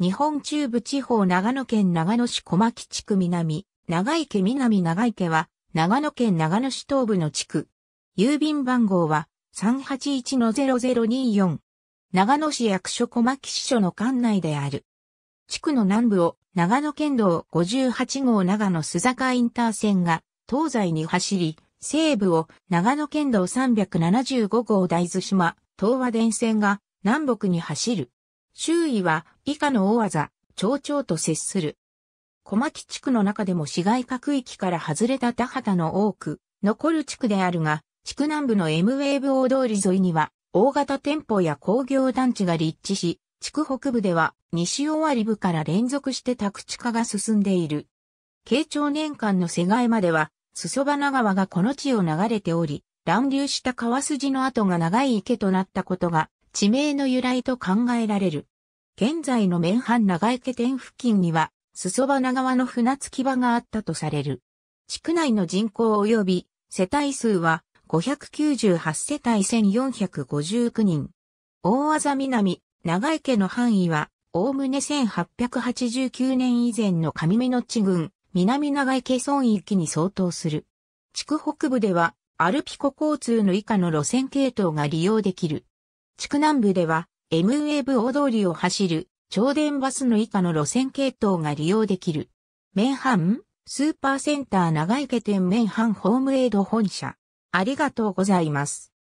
日本中部地方長野県長野市小牧地区南、長池南長池は、長野県長野市東部の地区。郵便番号は381-0024。長野市役所小牧支所の管内である。地区の南部を長野県道58号長野須坂インター線が東西に走り、西部を長野県道375号大津島東和電線が南北に走る。周囲は以下の大技、町長と接する。小牧地区の中でも市街化区域から外れた田畑の多く、残る地区であるが、地区南部の M ウェーブ大通り沿いには、大型店舗や工業団地が立地し、地区北部では西尾割部から連続して宅地化が進んでいる。慶長年間の世界までは、裾花川がこの地を流れており、乱流した川筋の跡が長い池となったことが地名の由来と考えられる。現在の綿半長池店付近には、裾花川の船着き場があったとされる。地区内の人口及び世帯数は598世帯1459人。大技南、長池の範囲は、おおむね1889年以前の上目の地群、南長池村域に相当する。地区北部では、アルピコ交通の以下の路線系統が利用できる。地区南部では M ウェーブ大通りを走る超電バスの以下の路線系統が利用できる。メンハン、スーパーセンター長池店メンハンホームエイド本社。ありがとうございます。